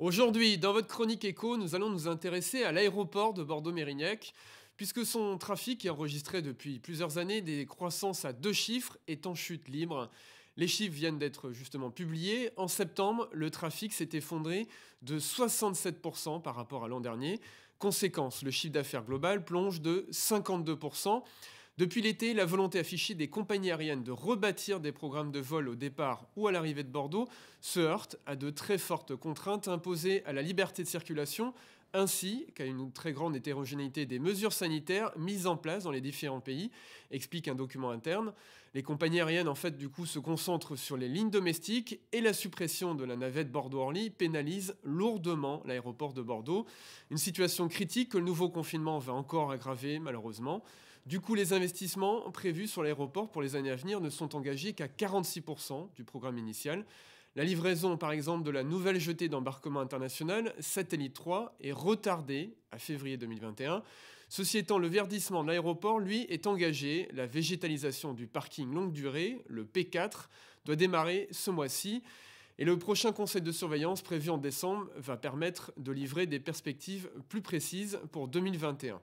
Aujourd'hui, dans votre chronique écho, nous allons nous intéresser à l'aéroport de Bordeaux-Mérignac, puisque son trafic est enregistré depuis plusieurs années des croissances à deux chiffres est en chute libre. Les chiffres viennent d'être justement publiés. En septembre, le trafic s'est effondré de 67% par rapport à l'an dernier. Conséquence, le chiffre d'affaires global plonge de 52%. Depuis l'été, la volonté affichée des compagnies aériennes de rebâtir des programmes de vol au départ ou à l'arrivée de Bordeaux se heurte à de très fortes contraintes imposées à la liberté de circulation, ainsi qu'à une très grande hétérogénéité des mesures sanitaires mises en place dans les différents pays, explique un document interne. Les compagnies aériennes, en fait, du coup, se concentrent sur les lignes domestiques et la suppression de la navette Bordeaux-Orly pénalise lourdement l'aéroport de Bordeaux. Une situation critique que le nouveau confinement va encore aggraver, malheureusement. Du coup, les investissements prévus sur l'aéroport pour les années à venir ne sont engagés qu'à 46% du programme initial. La livraison, par exemple, de la nouvelle jetée d'embarquement international, Satellite 3, est retardée à février 2021. Ceci étant, le verdissement de l'aéroport, lui, est engagé. La végétalisation du parking longue durée, le P4, doit démarrer ce mois-ci. Et le prochain conseil de surveillance prévu en décembre va permettre de livrer des perspectives plus précises pour 2021.